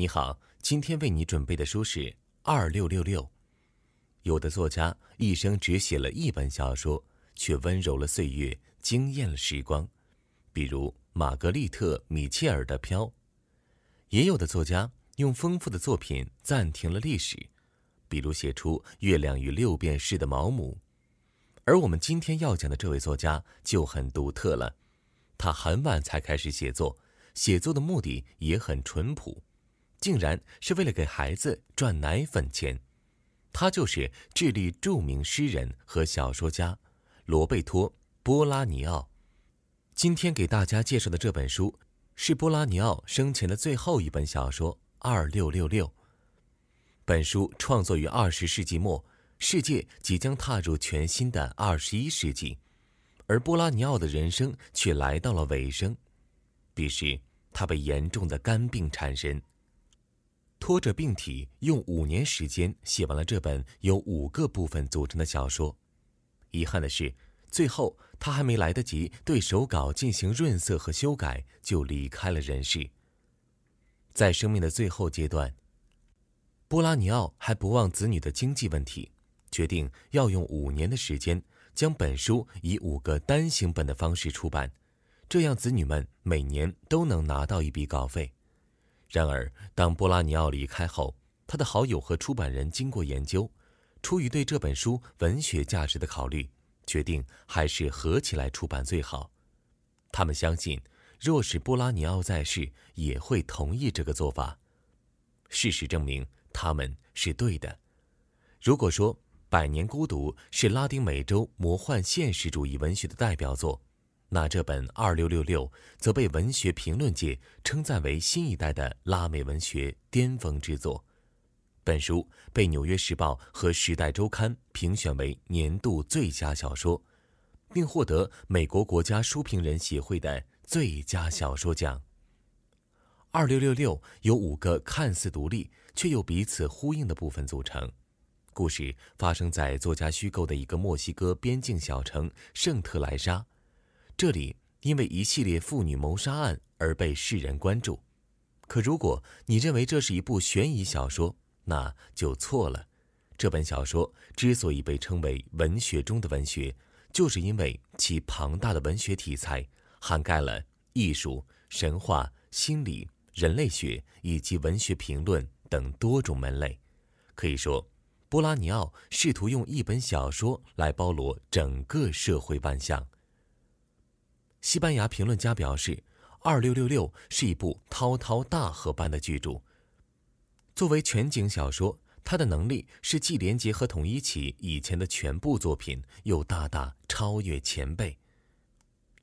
你好，今天为你准备的书是二六六六。有的作家一生只写了一本小说，却温柔了岁月，惊艳了时光，比如玛格丽特·米切尔的《飘》；也有的作家用丰富的作品暂停了历史，比如写出《月亮与六便士》的毛姆。而我们今天要讲的这位作家就很独特了，他很晚才开始写作，写作的目的也很淳朴。竟然是为了给孩子赚奶粉钱，他就是智利著名诗人和小说家罗贝托·波拉尼奥。今天给大家介绍的这本书是波拉尼奥生前的最后一本小说《二六六六》。本书创作于二十世纪末，世界即将踏入全新的二十一世纪，而波拉尼奥的人生却来到了尾声。彼时，他被严重的肝病缠身。拖着病体，用五年时间写完了这本由五个部分组成的小说。遗憾的是，最后他还没来得及对手稿进行润色和修改，就离开了人世。在生命的最后阶段，波拉尼奥还不忘子女的经济问题，决定要用五年的时间将本书以五个单行本的方式出版，这样子女们每年都能拿到一笔稿费。然而，当波拉尼奥离开后，他的好友和出版人经过研究，出于对这本书文学价值的考虑，决定还是合起来出版最好。他们相信，若是波拉尼奥在世，也会同意这个做法。事实证明，他们是对的。如果说《百年孤独》是拉丁美洲魔幻现实主义文学的代表作，那这本《二六六六》则被文学评论界称赞为新一代的拉美文学巅峰之作。本书被《纽约时报》和《时代周刊》评选为年度最佳小说，并获得美国国家书评人协会的最佳小说奖。《二六六六》由五个看似独立却又彼此呼应的部分组成，故事发生在作家虚构的一个墨西哥边境小城圣特莱莎。这里因为一系列妇女谋杀案而被世人关注，可如果你认为这是一部悬疑小说，那就错了。这本小说之所以被称为文学中的文学，就是因为其庞大的文学题材涵盖了艺术、神话、心理、人类学以及文学评论等多种门类。可以说，波拉尼奥试图用一本小说来包罗整个社会万象。西班牙评论家表示，《二六六六》是一部滔滔大河般的巨著。作为全景小说，它的能力是既连接和统一起以前的全部作品，又大大超越前辈。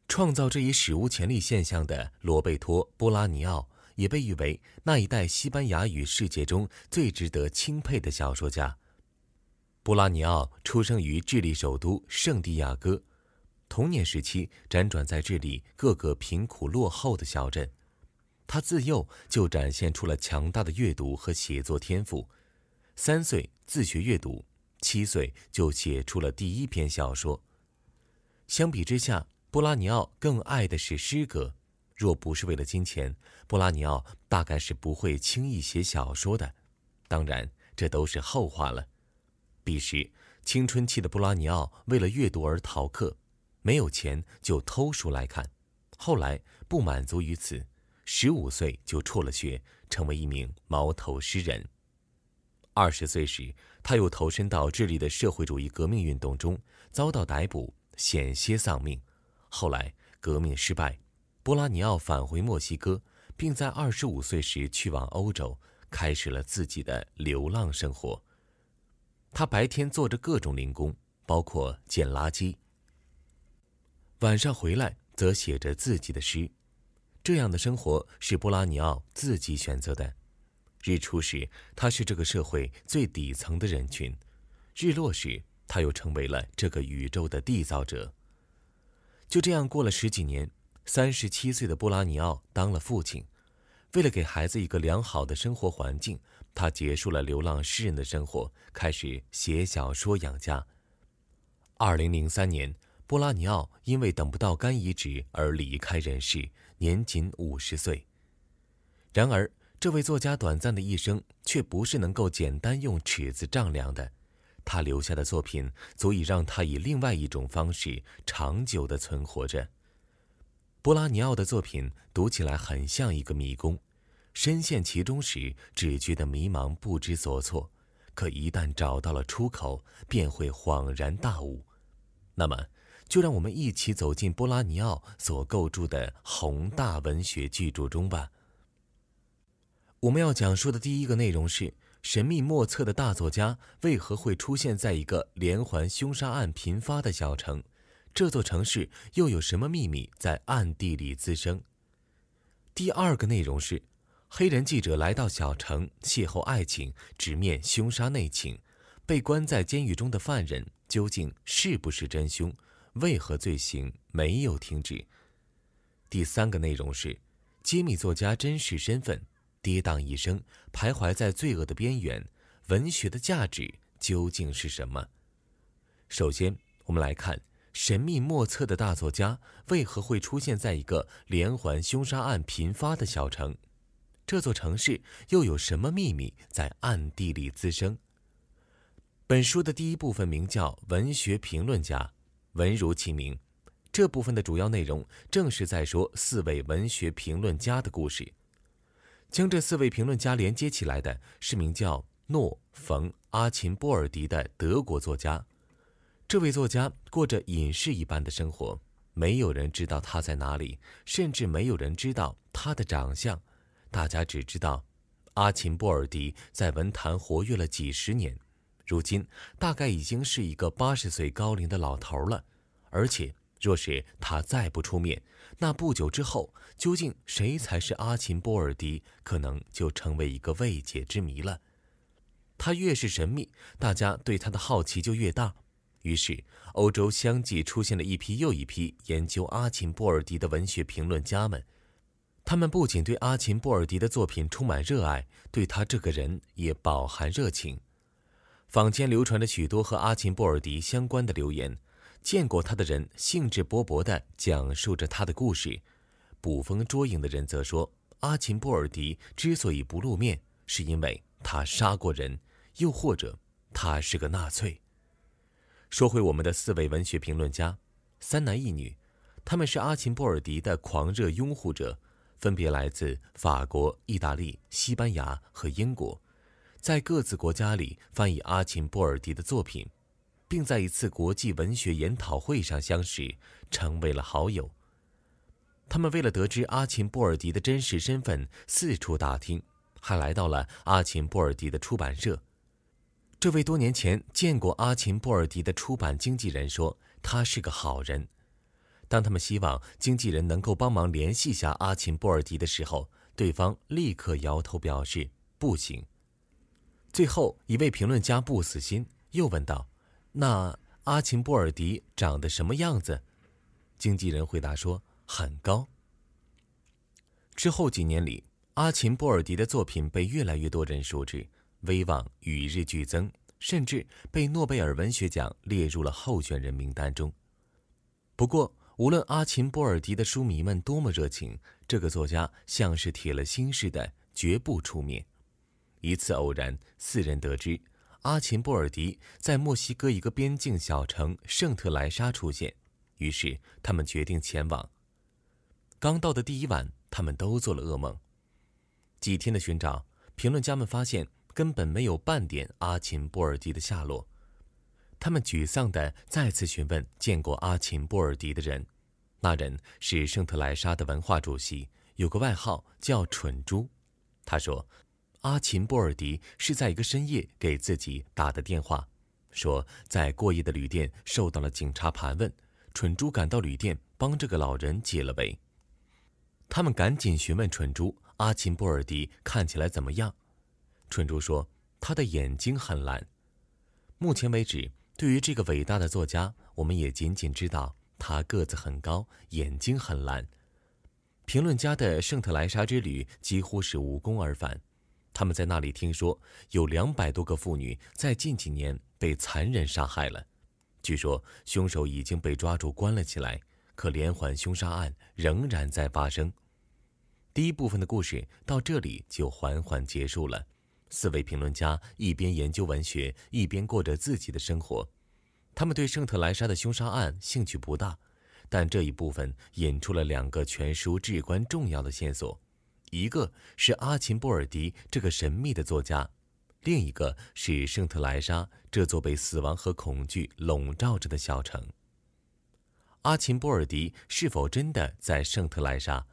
创造这一史无前例现象的罗贝托·波拉尼奥，也被誉为那一代西班牙语世界中最值得钦佩的小说家。波拉尼奥出生于智利首都圣地亚哥。童年时期，辗转在智利各个贫苦落后的小镇，他自幼就展现出了强大的阅读和写作天赋。三岁自学阅读，七岁就写出了第一篇小说。相比之下，布拉尼奥更爱的是诗歌。若不是为了金钱，布拉尼奥大概是不会轻易写小说的。当然，这都是后话了。彼时，青春期的布拉尼奥为了阅读而逃课。没有钱就偷书来看，后来不满足于此，十五岁就辍了学，成为一名毛头诗人。二十岁时，他又投身到智利的社会主义革命运动中，遭到逮捕，险些丧命。后来革命失败，波拉尼奥返回墨西哥，并在二十五岁时去往欧洲，开始了自己的流浪生活。他白天做着各种零工，包括捡垃圾。晚上回来则写着自己的诗，这样的生活是布拉尼奥自己选择的。日出时，他是这个社会最底层的人群；日落时，他又成为了这个宇宙的缔造者。就这样过了十几年，三十七岁的布拉尼奥当了父亲。为了给孩子一个良好的生活环境，他结束了流浪诗人的生活，开始写小说养家。二零零三年。波拉尼奥因为等不到肝移植而离开人世，年仅五十岁。然而，这位作家短暂的一生却不是能够简单用尺子丈量的。他留下的作品足以让他以另外一种方式长久地存活着。波拉尼奥的作品读起来很像一个迷宫，深陷其中时只觉得迷茫不知所措，可一旦找到了出口，便会恍然大悟。那么。就让我们一起走进波拉尼奥所构筑的宏大文学巨著中吧。我们要讲述的第一个内容是：神秘莫测的大作家为何会出现在一个连环凶杀案频发的小城？这座城市又有什么秘密在暗地里滋生？第二个内容是：黑人记者来到小城，邂逅爱情，直面凶杀内情。被关在监狱中的犯人究竟是不是真凶？为何罪行没有停止？第三个内容是揭秘作家真实身份，跌宕一生，徘徊在罪恶的边缘。文学的价值究竟是什么？首先，我们来看神秘莫测的大作家为何会出现在一个连环凶杀案频发的小城？这座城市又有什么秘密在暗地里滋生？本书的第一部分名叫《文学评论家》。文如其名，这部分的主要内容正是在说四位文学评论家的故事。将这四位评论家连接起来的是名叫诺冯阿琴波尔迪的德国作家。这位作家过着隐士一般的生活，没有人知道他在哪里，甚至没有人知道他的长相。大家只知道，阿琴波尔迪在文坛活跃了几十年。如今大概已经是一个八十岁高龄的老头了，而且若是他再不出面，那不久之后究竟谁才是阿琴波尔迪，可能就成为一个未解之谜了。他越是神秘，大家对他的好奇就越大。于是，欧洲相继出现了一批又一批研究阿琴波尔迪的文学评论家们，他们不仅对阿琴波尔迪的作品充满热爱，对他这个人也饱含热情。坊间流传着许多和阿琴波尔迪相关的留言，见过他的人兴致勃勃地讲述着他的故事，捕风捉影的人则说阿琴波尔迪之所以不露面，是因为他杀过人，又或者他是个纳粹。说回我们的四位文学评论家，三男一女，他们是阿琴波尔迪的狂热拥护者，分别来自法国、意大利、西班牙和英国。在各自国家里翻译阿琴波尔迪的作品，并在一次国际文学研讨会上相识，成为了好友。他们为了得知阿琴波尔迪的真实身份，四处打听，还来到了阿琴波尔迪的出版社。这位多年前见过阿琴波尔迪的出版经纪人说：“他是个好人。”当他们希望经纪人能够帮忙联系下阿琴波尔迪的时候，对方立刻摇头表示：“不行。”最后一位评论家不死心，又问道：“那阿琴波尔迪长得什么样子？”经纪人回答说：“很高。”之后几年里，阿琴波尔迪的作品被越来越多人熟知，威望与日俱增，甚至被诺贝尔文学奖列入了候选人名单中。不过，无论阿琴波尔迪的书迷们多么热情，这个作家像是铁了心似的，绝不出面。一次偶然，四人得知阿琴波尔迪在墨西哥一个边境小城圣特莱莎出现，于是他们决定前往。刚到的第一晚，他们都做了噩梦。几天的寻找，评论家们发现根本没有半点阿琴波尔迪的下落。他们沮丧地再次询问见过阿琴波尔迪的人，那人是圣特莱莎的文化主席，有个外号叫“蠢猪”。他说。阿琴波尔迪是在一个深夜给自己打的电话，说在过夜的旅店受到了警察盘问。蠢猪赶到旅店帮这个老人解了围。他们赶紧询问蠢猪：“阿琴波尔迪看起来怎么样？”蠢猪说：“他的眼睛很蓝。”目前为止，对于这个伟大的作家，我们也仅仅知道他个子很高，眼睛很蓝。评论家的圣特莱莎之旅几乎是无功而返。他们在那里听说有两百多个妇女在近几年被残忍杀害了，据说凶手已经被抓住关了起来，可连环凶杀案仍然在发生。第一部分的故事到这里就缓缓结束了。四位评论家一边研究文学，一边过着自己的生活。他们对圣特莱莎的凶杀案兴趣不大，但这一部分引出了两个全书至关重要的线索。一个是阿琴波尔迪这个神秘的作家，另一个是圣特莱莎这座被死亡和恐惧笼罩着的小城。阿琴波尔迪是否真的在圣特莱莎？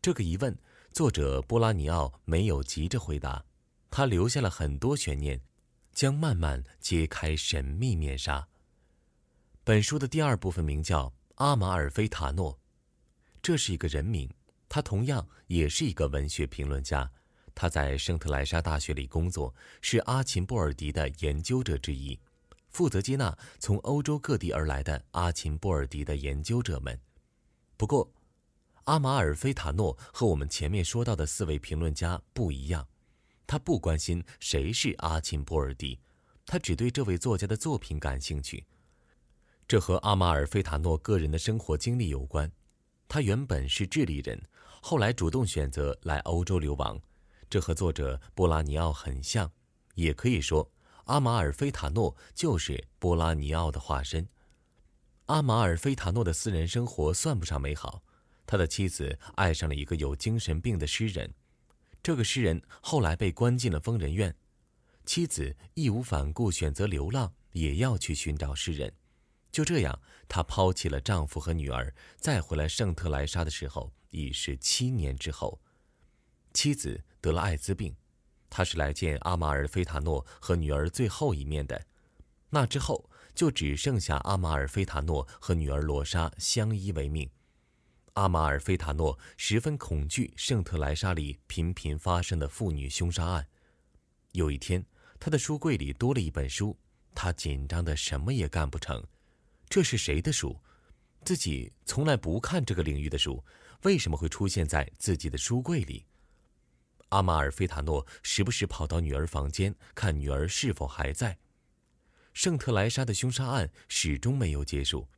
这个疑问，作者波拉尼奥没有急着回答，他留下了很多悬念，将慢慢揭开神秘面纱。本书的第二部分名叫阿马尔菲塔诺，这是一个人名。他同样也是一个文学评论家，他在圣特莱莎大学里工作，是阿琴波尔迪的研究者之一，负责接纳从欧洲各地而来的阿琴波尔迪的研究者们。不过，阿马尔菲塔诺和我们前面说到的四位评论家不一样，他不关心谁是阿琴波尔迪，他只对这位作家的作品感兴趣。这和阿马尔菲塔诺个人的生活经历有关，他原本是智利人。后来主动选择来欧洲流亡，这和作者波拉尼奥很像，也可以说阿马尔菲塔诺就是波拉尼奥的化身。阿马尔菲塔诺的私人生活算不上美好，他的妻子爱上了一个有精神病的诗人，这个诗人后来被关进了疯人院，妻子义无反顾选择流浪，也要去寻找诗人。就这样，她抛弃了丈夫和女儿，再回来圣特莱莎的时候。已是七年之后，妻子得了艾滋病，他是来见阿马尔菲塔诺和女儿最后一面的。那之后就只剩下阿马尔菲塔诺和女儿罗莎相依为命。阿马尔菲塔诺十分恐惧圣特莱莎里频频发生的妇女凶杀案。有一天，他的书柜里多了一本书，他紧张得什么也干不成。这是谁的书？自己从来不看这个领域的书。为什么会出现在自己的书柜里？阿马尔菲塔诺时不时跑到女儿房间看女儿是否还在。圣特莱莎的凶杀案始终没有结束。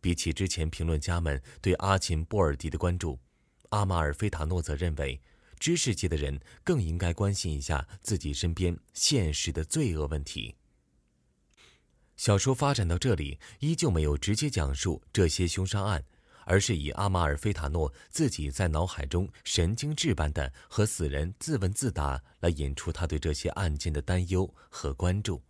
比起之前评论家们对阿琴波尔迪的关注，阿马尔菲塔诺则认为，知识界的人更应该关心一下自己身边现实的罪恶问题。小说发展到这里，依旧没有直接讲述这些凶杀案。而是以阿马尔菲塔诺自己在脑海中神经质般的和死人自问自答来引出他对这些案件的担忧和关注。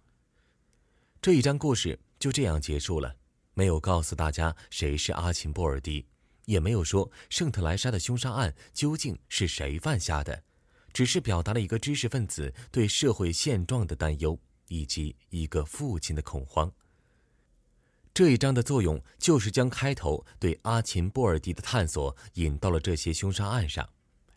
这一章故事就这样结束了，没有告诉大家谁是阿琴波尔迪，也没有说圣特莱莎的凶杀案究竟是谁犯下的，只是表达了一个知识分子对社会现状的担忧以及一个父亲的恐慌。这一章的作用就是将开头对阿琴波尔迪的探索引到了这些凶杀案上。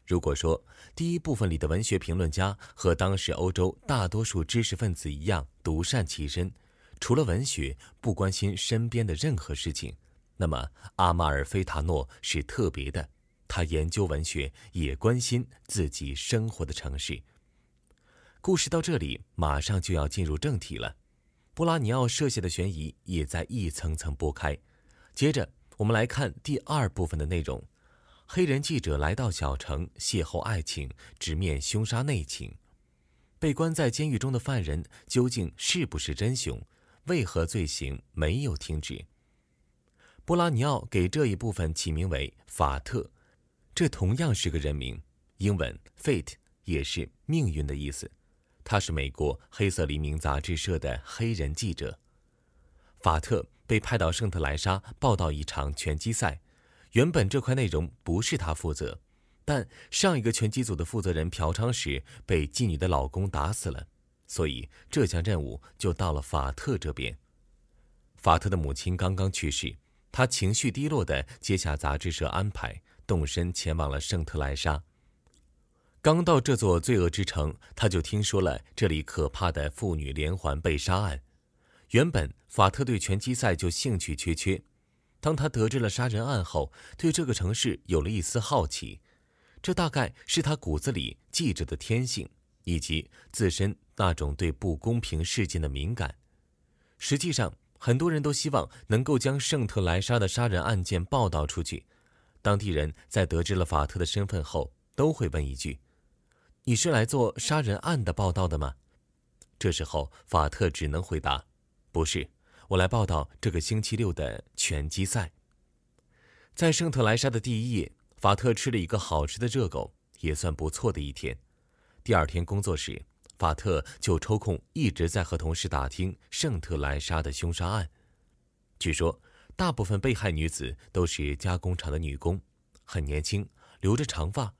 如果说第一部分里的文学评论家和当时欧洲大多数知识分子一样独善其身，除了文学不关心身边的任何事情，那么阿马尔菲塔诺是特别的，他研究文学也关心自己生活的城市。故事到这里马上就要进入正题了。布拉尼奥设下的悬疑也在一层层剥开。接着，我们来看第二部分的内容：黑人记者来到小城，邂逅爱情，直面凶杀内情。被关在监狱中的犯人究竟是不是真凶？为何罪行没有停止？布拉尼奥给这一部分起名为“法特”，这同样是个人名，英文 “fate” 也是命运的意思。他是美国《黑色黎明》杂志社的黑人记者，法特被派到圣特莱莎报道一场拳击赛。原本这块内容不是他负责，但上一个拳击组的负责人嫖娼时被妓女的老公打死了，所以这项任务就到了法特这边。法特的母亲刚刚去世，他情绪低落的接下杂志社安排，动身前往了圣特莱莎。刚到这座罪恶之城，他就听说了这里可怕的妇女连环被杀案。原本法特对拳击赛就兴趣缺缺，当他得知了杀人案后，对这个城市有了一丝好奇。这大概是他骨子里记者的天性，以及自身那种对不公平事件的敏感。实际上，很多人都希望能够将圣特莱莎的杀人案件报道出去。当地人在得知了法特的身份后，都会问一句。你是来做杀人案的报道的吗？这时候法特只能回答：“不是，我来报道这个星期六的拳击赛。”在圣特莱莎的第一夜，法特吃了一个好吃的热狗，也算不错的一天。第二天工作时，法特就抽空一直在和同事打听圣特莱莎的凶杀案。据说，大部分被害女子都是加工厂的女工，很年轻，留着长发。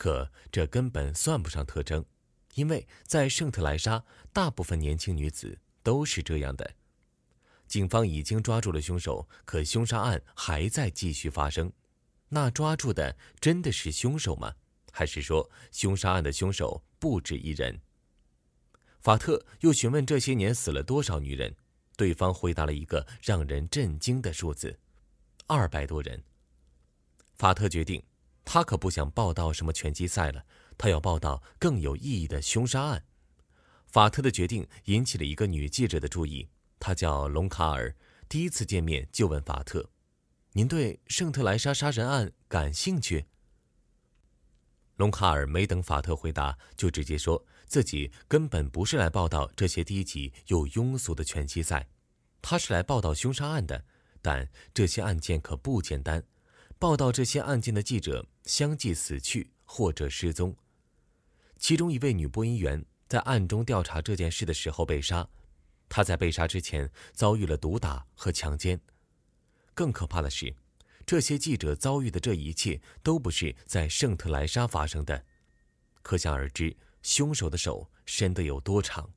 可这根本算不上特征，因为在圣特莱莎，大部分年轻女子都是这样的。警方已经抓住了凶手，可凶杀案还在继续发生。那抓住的真的是凶手吗？还是说凶杀案的凶手不止一人？法特又询问这些年死了多少女人，对方回答了一个让人震惊的数字：二百多人。法特决定。他可不想报道什么拳击赛了，他要报道更有意义的凶杀案。法特的决定引起了一个女记者的注意，她叫隆卡尔。第一次见面就问法特：“您对圣特莱莎杀人案感兴趣？”隆卡尔没等法特回答，就直接说自己根本不是来报道这些低级又庸俗的拳击赛，他是来报道凶杀案的。但这些案件可不简单。报道这些案件的记者相继死去或者失踪，其中一位女播音员在暗中调查这件事的时候被杀，她在被杀之前遭遇了毒打和强奸。更可怕的是，这些记者遭遇的这一切都不是在圣特莱莎发生的，可想而知，凶手的手伸得有多长。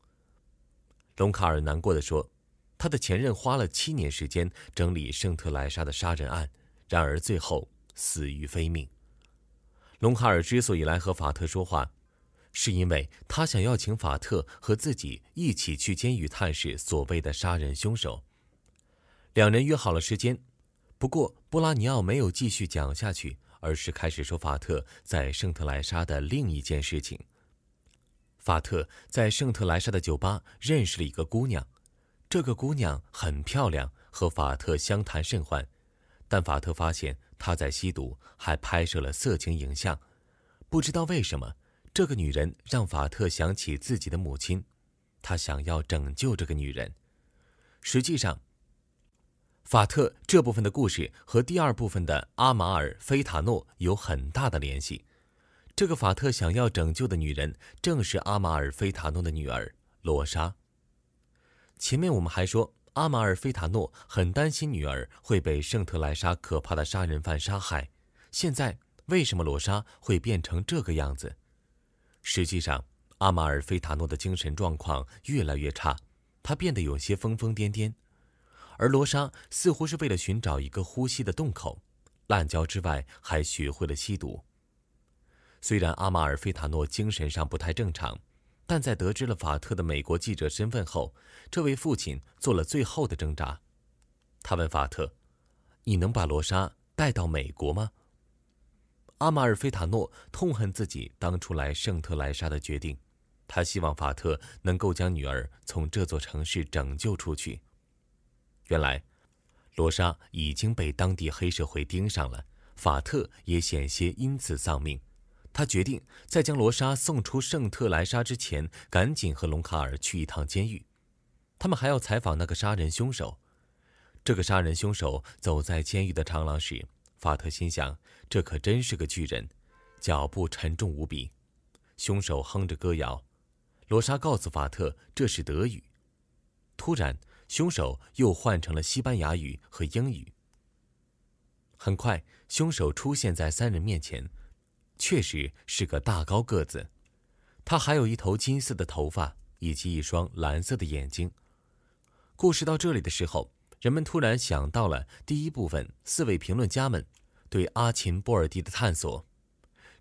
隆卡尔难过的说，他的前任花了七年时间整理圣特莱莎的杀人案。然而，最后死于非命。隆卡尔之所以来和法特说话，是因为他想要请法特和自己一起去监狱探视所谓的杀人凶手。两人约好了时间，不过布拉尼奥没有继续讲下去，而是开始说法特在圣特莱莎的另一件事情。法特在圣特莱莎的酒吧认识了一个姑娘，这个姑娘很漂亮，和法特相谈甚欢。但法特发现他在吸毒，还拍摄了色情影像。不知道为什么，这个女人让法特想起自己的母亲，他想要拯救这个女人。实际上，法特这部分的故事和第二部分的阿马尔菲塔诺有很大的联系。这个法特想要拯救的女人，正是阿马尔菲塔诺的女儿罗莎。前面我们还说。阿马尔菲塔诺很担心女儿会被圣特莱莎可怕的杀人犯杀害。现在，为什么罗莎会变成这个样子？实际上，阿马尔菲塔诺的精神状况越来越差，他变得有些疯疯癫癫。而罗莎似乎是为了寻找一个呼吸的洞口，滥交之外还学会了吸毒。虽然阿马尔菲塔诺精神上不太正常，但在得知了法特的美国记者身份后。这位父亲做了最后的挣扎，他问法特：“你能把罗莎带到美国吗？”阿马尔菲塔诺痛恨自己当初来圣特莱莎的决定，他希望法特能够将女儿从这座城市拯救出去。原来，罗莎已经被当地黑社会盯上了，法特也险些因此丧命。他决定在将罗莎送出圣特莱莎之前，赶紧和隆卡尔去一趟监狱。他们还要采访那个杀人凶手。这个杀人凶手走在监狱的长廊时，法特心想：“这可真是个巨人，脚步沉重无比。”凶手哼着歌谣。罗莎告诉法特这是德语。突然，凶手又换成了西班牙语和英语。很快，凶手出现在三人面前，确实是个大高个子。他还有一头金色的头发以及一双蓝色的眼睛。故事到这里的时候，人们突然想到了第一部分四位评论家们对阿琴波尔蒂的探索。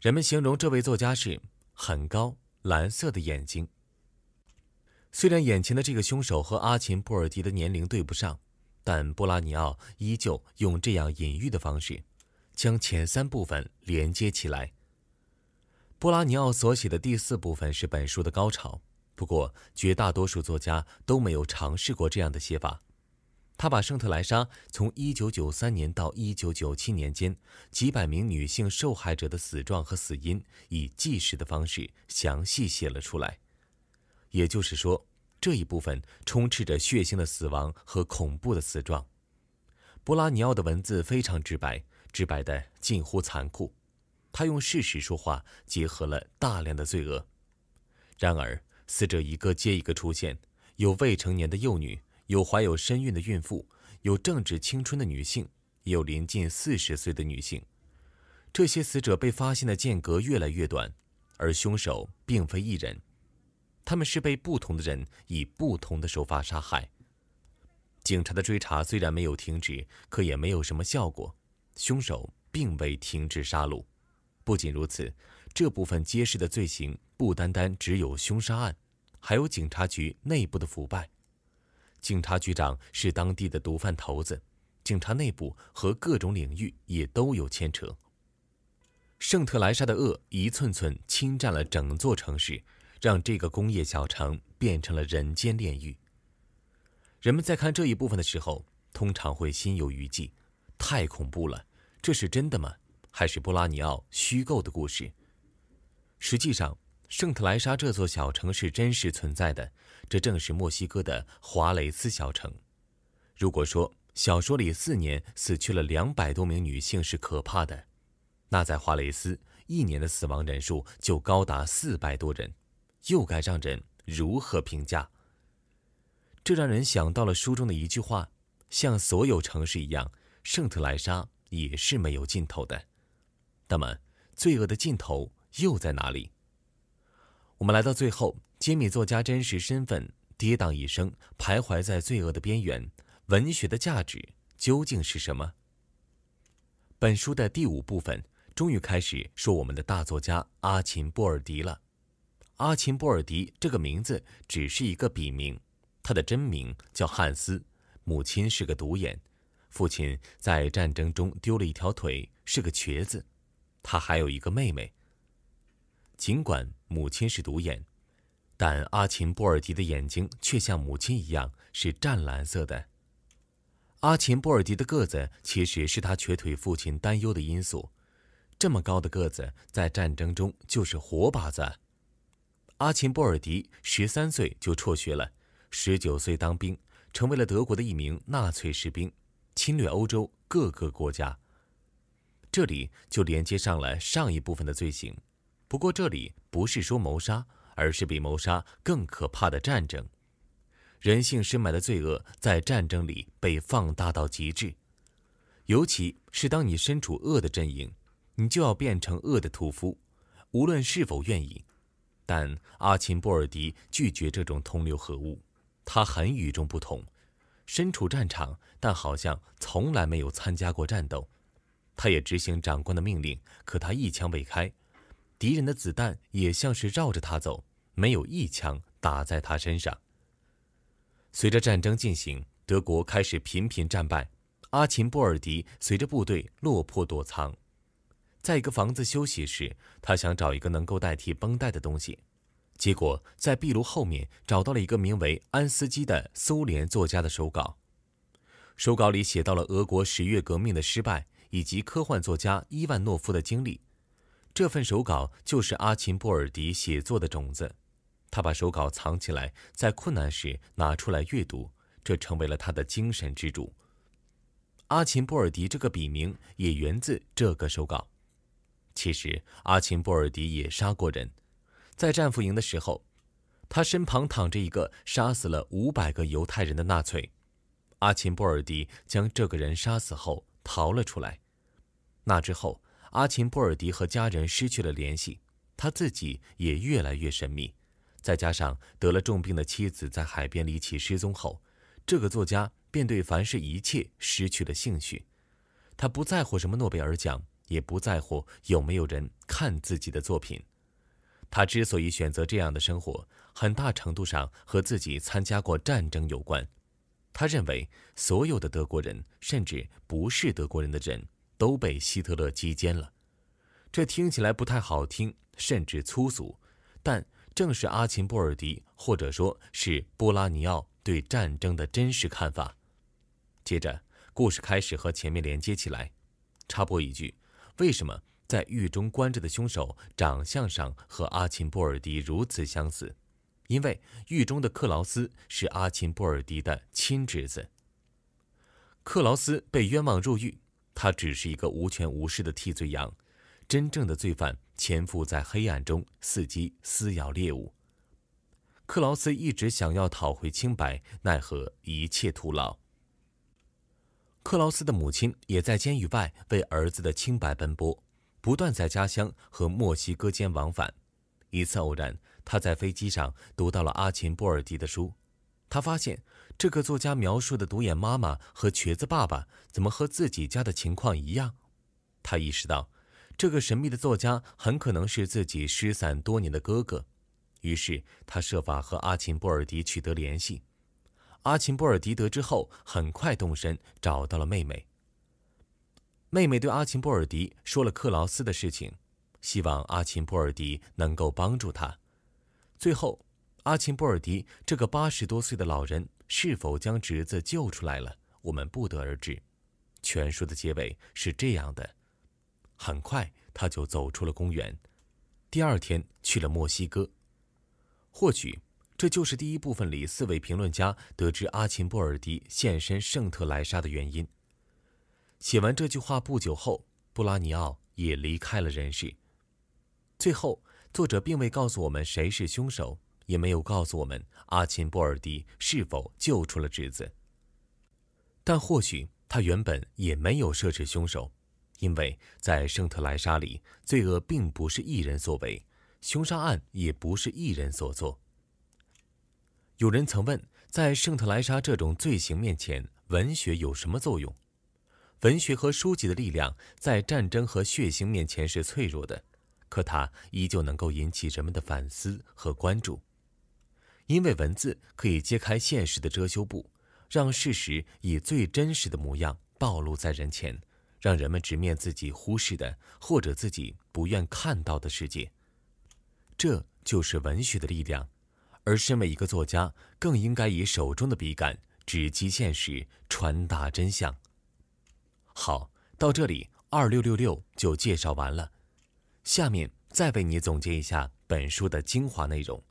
人们形容这位作家是很高、蓝色的眼睛。虽然眼前的这个凶手和阿琴波尔蒂的年龄对不上，但布拉尼奥依旧用这样隐喻的方式，将前三部分连接起来。布拉尼奥所写的第四部分是本书的高潮。不过，绝大多数作家都没有尝试过这样的写法。他把圣特莱莎从1993年到1997年间几百名女性受害者的死状和死因，以纪实的方式详细写了出来。也就是说，这一部分充斥着血腥的死亡和恐怖的死状。波拉尼奥的文字非常直白，直白的近乎残酷。他用事实说话，结合了大量的罪恶。然而，死者一个接一个出现，有未成年的幼女，有怀有身孕的孕妇，有正值青春的女性，也有临近四十岁的女性。这些死者被发现的间隔越来越短，而凶手并非一人，他们是被不同的人以不同的手法杀害。警察的追查虽然没有停止，可也没有什么效果，凶手并未停止杀戮。不仅如此，这部分揭示的罪行不单单只有凶杀案，还有警察局内部的腐败。警察局长是当地的毒贩头子，警察内部和各种领域也都有牵扯。圣特莱莎的恶一寸寸侵占了整座城市，让这个工业小城变成了人间炼狱。人们在看这一部分的时候，通常会心有余悸，太恐怖了，这是真的吗？还是布拉尼奥虚构的故事。实际上，圣特莱莎这座小城是真实存在的，这正是墨西哥的华雷斯小城。如果说小说里四年死去了两百多名女性是可怕的，那在华雷斯一年的死亡人数就高达四百多人，又该让人如何评价？这让人想到了书中的一句话：“像所有城市一样，圣特莱莎也是没有尽头的。”那么，罪恶的尽头又在哪里？我们来到最后，揭秘作家真实身份，跌宕一生，徘徊在罪恶的边缘。文学的价值究竟是什么？本书的第五部分终于开始说我们的大作家阿琴波尔迪了。阿琴波尔迪这个名字只是一个笔名，他的真名叫汉斯。母亲是个独眼，父亲在战争中丢了一条腿，是个瘸子。他还有一个妹妹。尽管母亲是独眼，但阿琴波尔迪的眼睛却像母亲一样是湛蓝色的。阿琴波尔迪的个子其实是他瘸腿父亲担忧的因素，这么高的个子在战争中就是活靶子。阿琴波尔迪十三岁就辍学了，十九岁当兵，成为了德国的一名纳粹士兵，侵略欧洲各个国家。这里就连接上了上一部分的罪行，不过这里不是说谋杀，而是比谋杀更可怕的战争。人性深埋的罪恶在战争里被放大到极致，尤其是当你身处恶的阵营，你就要变成恶的屠夫，无论是否愿意。但阿琴波尔迪拒绝这种同流合污，他很与众不同，身处战场，但好像从来没有参加过战斗。他也执行长官的命令，可他一枪未开，敌人的子弹也像是绕着他走，没有一枪打在他身上。随着战争进行，德国开始频频战败，阿琴波尔迪随着部队落魄躲藏，在一个房子休息时，他想找一个能够代替绷带的东西，结果在壁炉后面找到了一个名为安斯基的苏联作家的手稿，手稿里写到了俄国十月革命的失败。以及科幻作家伊万诺夫的经历，这份手稿就是阿琴波尔迪写作的种子。他把手稿藏起来，在困难时拿出来阅读，这成为了他的精神支柱。阿琴波尔迪这个笔名也源自这个手稿。其实，阿琴波尔迪也杀过人。在战俘营的时候，他身旁躺着一个杀死了五百个犹太人的纳粹。阿琴波尔迪将这个人杀死后逃了出来。那之后，阿琴波尔迪和家人失去了联系，他自己也越来越神秘。再加上得了重病的妻子在海边离奇失踪后，这个作家便对凡是一切失去了兴趣。他不在乎什么诺贝尔奖，也不在乎有没有人看自己的作品。他之所以选择这样的生活，很大程度上和自己参加过战争有关。他认为，所有的德国人，甚至不是德国人的人。都被希特勒击奸了，这听起来不太好听，甚至粗俗，但正是阿琴波尔迪，或者说，是布拉尼奥对战争的真实看法。接着，故事开始和前面连接起来。插播一句：为什么在狱中关着的凶手长相上和阿琴波尔迪如此相似？因为狱中的克劳斯是阿琴波尔迪的亲侄子。克劳斯被冤枉入狱。他只是一个无权无势的替罪羊，真正的罪犯潜伏在黑暗中，伺机撕咬猎物。克劳斯一直想要讨回清白，奈何一切徒劳。克劳斯的母亲也在监狱外为儿子的清白奔波，不断在家乡和墨西哥间往返。一次偶然，他在飞机上读到了阿琴波尔迪的书。他发现，这个作家描述的独眼妈妈和瘸子爸爸怎么和自己家的情况一样？他意识到，这个神秘的作家很可能是自己失散多年的哥哥。于是他设法和阿琴波尔迪取得联系。阿琴波尔迪得知后，很快动身找到了妹妹。妹妹对阿琴波尔迪说了克劳斯的事情，希望阿琴波尔迪能够帮助他。最后。阿钦布尔迪这个八十多岁的老人是否将侄子救出来了，我们不得而知。全书的结尾是这样的：很快他就走出了公园，第二天去了墨西哥。或许这就是第一部分里四位评论家得知阿钦布尔迪现身圣特莱莎的原因。写完这句话不久后，布拉尼奥也离开了人世。最后，作者并未告诉我们谁是凶手。也没有告诉我们阿钦波尔迪是否救出了侄子。但或许他原本也没有设置凶手，因为在圣特莱莎里，罪恶并不是一人所为，凶杀案也不是一人所做。有人曾问，在圣特莱莎这种罪行面前，文学有什么作用？文学和书籍的力量在战争和血腥面前是脆弱的，可它依旧能够引起人们的反思和关注。因为文字可以揭开现实的遮羞布，让事实以最真实的模样暴露在人前，让人们直面自己忽视的或者自己不愿看到的世界。这就是文学的力量，而身为一个作家，更应该以手中的笔杆直击现实，传达真相。好，到这里二六六六就介绍完了，下面再为你总结一下本书的精华内容。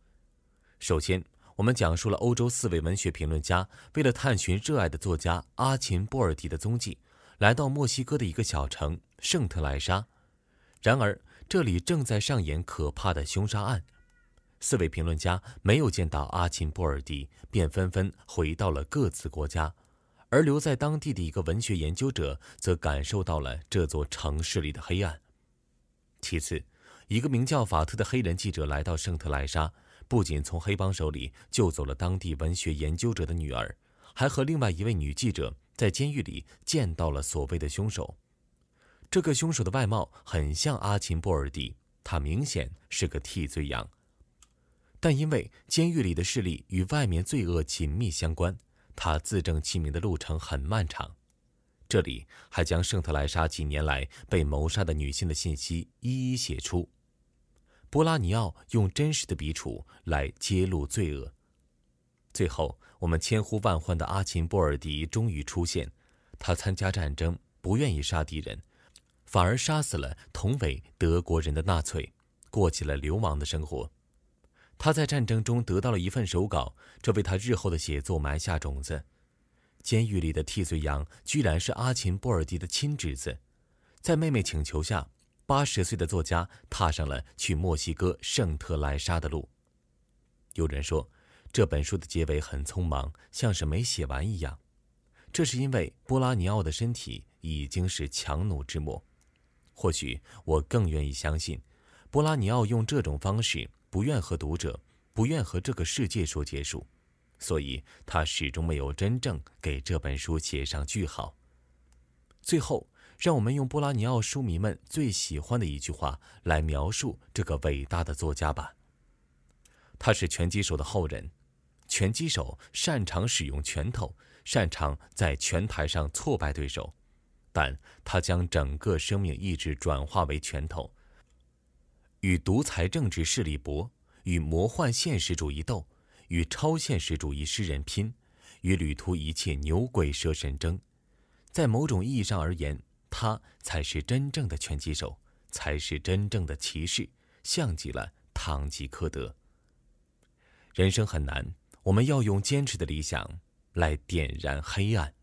首先。我们讲述了欧洲四位文学评论家为了探寻热爱的作家阿琴波尔迪的踪迹，来到墨西哥的一个小城圣特莱莎。然而，这里正在上演可怕的凶杀案。四位评论家没有见到阿琴波尔迪，便纷纷回到了各自国家。而留在当地的一个文学研究者则感受到了这座城市里的黑暗。其次，一个名叫法特的黑人记者来到圣特莱莎。不仅从黑帮手里救走了当地文学研究者的女儿，还和另外一位女记者在监狱里见到了所谓的凶手。这个凶手的外貌很像阿琴波尔迪，他明显是个替罪羊。但因为监狱里的势力与外面罪恶紧密相关，他自证其名的路程很漫长。这里还将圣特莱莎几年来被谋杀的女性的信息一一写出。波拉尼奥用真实的笔触来揭露罪恶。最后，我们千呼万唤的阿琴波尔迪终于出现。他参加战争，不愿意杀敌人，反而杀死了同为德国人的纳粹，过起了流氓的生活。他在战争中得到了一份手稿，这为他日后的写作埋下种子。监狱里的替罪羊居然是阿琴波尔迪的亲侄子，在妹妹请求下。八十岁的作家踏上了去墨西哥圣特莱莎的路。有人说，这本书的结尾很匆忙，像是没写完一样。这是因为波拉尼奥的身体已经是强弩之末。或许我更愿意相信，波拉尼奥用这种方式不愿和读者、不愿和这个世界说结束，所以他始终没有真正给这本书写上句号。最后。让我们用波拉尼奥书迷们最喜欢的一句话来描述这个伟大的作家吧。他是拳击手的后人，拳击手擅长使用拳头，擅长在拳台上挫败对手，但他将整个生命意志转化为拳头，与独裁政治势力搏，与魔幻现实主义斗，与超现实主义诗人拼，与旅途一切牛鬼蛇神争。在某种意义上而言。他才是真正的拳击手，才是真正的骑士，像极了堂吉诃德。人生很难，我们要用坚持的理想来点燃黑暗。